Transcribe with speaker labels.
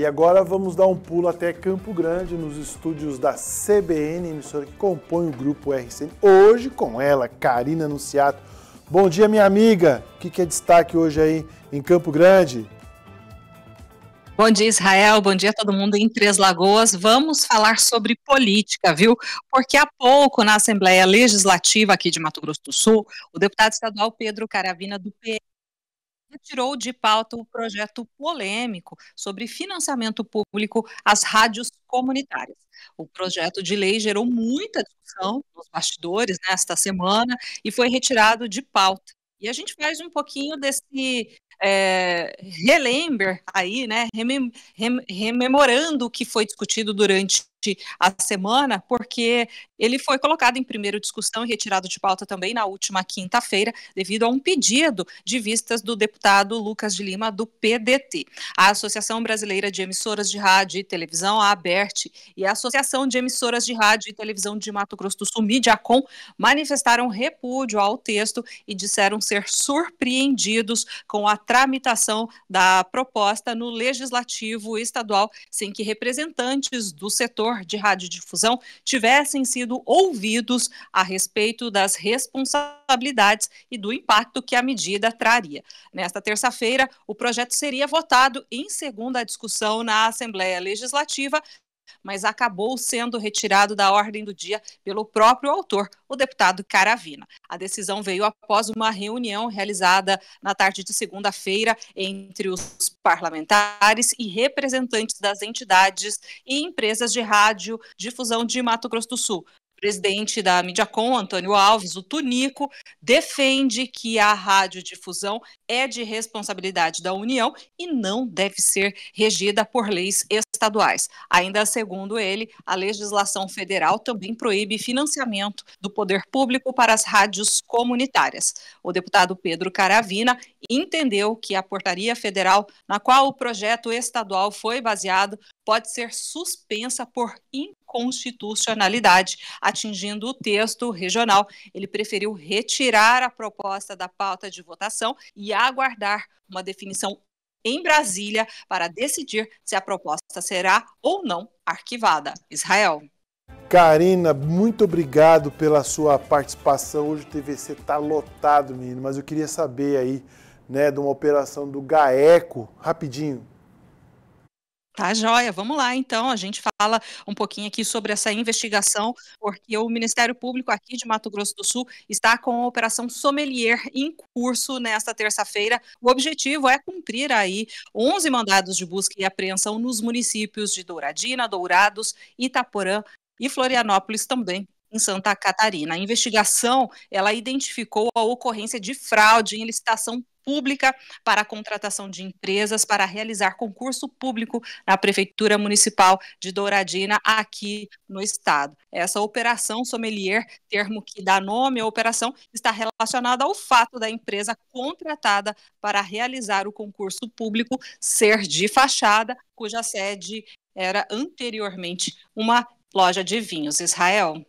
Speaker 1: E agora vamos dar um pulo até Campo Grande, nos estúdios da CBN, emissora que compõe o grupo RCN. Hoje com ela, Karina Anunciato. Bom dia, minha amiga. O que, que é destaque hoje aí em Campo Grande?
Speaker 2: Bom dia, Israel. Bom dia a todo mundo em Três Lagoas. Vamos falar sobre política, viu? Porque há pouco, na Assembleia Legislativa aqui de Mato Grosso do Sul, o deputado estadual Pedro Caravina, do PL, retirou de pauta o projeto polêmico sobre financiamento público às rádios comunitárias. O projeto de lei gerou muita discussão nos bastidores nesta né, semana e foi retirado de pauta. E a gente faz um pouquinho desse é, aí, né, remem rememorando o que foi discutido durante a semana, porque ele foi colocado em primeira discussão e retirado de pauta também na última quinta-feira, devido a um pedido de vistas do deputado Lucas de Lima, do PDT. A Associação Brasileira de Emissoras de Rádio e Televisão, a ABERT, e a Associação de Emissoras de Rádio e Televisão de Mato Grosso do Sul, Midiacom, manifestaram repúdio ao texto e disseram ser surpreendidos com a tramitação da proposta no Legislativo Estadual, sem que representantes do setor setor de radiodifusão tivessem sido ouvidos a respeito das responsabilidades e do impacto que a medida traria. Nesta terça-feira, o projeto seria votado em segunda discussão na Assembleia Legislativa mas acabou sendo retirado da ordem do dia pelo próprio autor, o deputado Caravina. A decisão veio após uma reunião realizada na tarde de segunda-feira entre os parlamentares e representantes das entidades e empresas de rádio difusão de Mato Grosso do Sul, presidente da Mediacom, Antônio Alves, o Tunico, defende que a radiodifusão é de responsabilidade da União e não deve ser regida por leis estaduais. Ainda segundo ele, a legislação federal também proíbe financiamento do poder público para as rádios comunitárias. O deputado Pedro Caravina entendeu que a portaria federal na qual o projeto estadual foi baseado pode ser suspensa por inconstitucionalidade, atingindo o texto regional. Ele preferiu retirar a proposta da pauta de votação e aguardar uma definição em Brasília para decidir se a proposta será ou não arquivada. Israel.
Speaker 1: Karina, muito obrigado pela sua participação. Hoje o TVC está lotado, menino, mas eu queria saber aí, né, de uma operação do GAECO, rapidinho,
Speaker 2: Tá, joia. Vamos lá, então. A gente fala um pouquinho aqui sobre essa investigação, porque o Ministério Público aqui de Mato Grosso do Sul está com a Operação Sommelier em curso nesta terça-feira. O objetivo é cumprir aí 11 mandados de busca e apreensão nos municípios de Douradina, Dourados, Itaporã e Florianópolis também em Santa Catarina. A investigação, ela identificou a ocorrência de fraude em licitação pública para a contratação de empresas para realizar concurso público na Prefeitura Municipal de Douradina, aqui no estado. Essa operação sommelier, termo que dá nome à operação, está relacionada ao fato da empresa contratada para realizar o concurso público ser de fachada, cuja sede era anteriormente uma loja de vinhos. Israel?